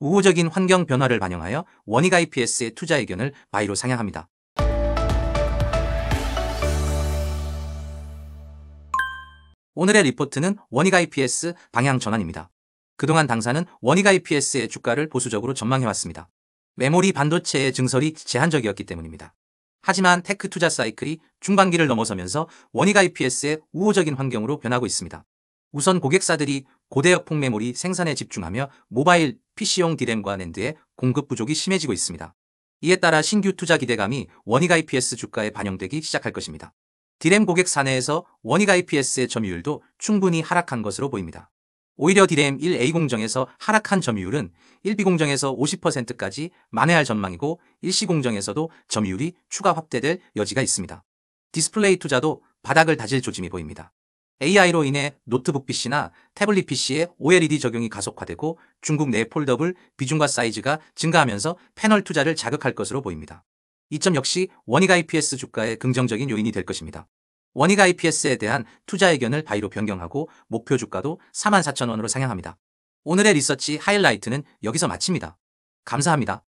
우호적인 환경 변화를 반영하여 원익 IPS의 투자 의견을 바이로 상향합니다. 오늘의 리포트는 원익 IPS 방향 전환입니다. 그동안 당사는 원익 IPS의 주가를 보수적으로 전망해왔습니다. 메모리 반도체의 증설이 제한적이었기 때문입니다. 하지만 테크 투자 사이클이 중반기를 넘어서면서 원익 IPS의 우호적인 환경으로 변하고 있습니다. 우선 고객사들이 고대역폭 메모리 생산에 집중하며 모바일, PC용 디램과 낸드의 공급 부족이 심해지고 있습니다. 이에 따라 신규 투자 기대감이 원익 IPS e 주가에 반영되기 시작할 것입니다. 디램 고객 사내에서 원익 IPS의 e 점유율도 충분히 하락한 것으로 보입니다. 오히려 디램 1A 공정에서 하락한 점유율은 1B 공정에서 50%까지 만회할 전망이고 1C 공정에서도 점유율이 추가 확대될 여지가 있습니다. 디스플레이 투자도 바닥을 다질 조짐이 보입니다. AI로 인해 노트북 PC나 태블릿 PC에 OLED 적용이 가속화되고 중국 내 폴더블 비중과 사이즈가 증가하면서 패널 투자를 자극할 것으로 보입니다. 이 점 역시 원익 IPS 주가의 긍정적인 요인이 될 것입니다. 원익 IPS에 대한 투자 의견을 바이로 변경하고 목표 주가도 44,000원으로 상향합니다. 오늘의 리서치 하이라이트는 여기서 마칩니다. 감사합니다.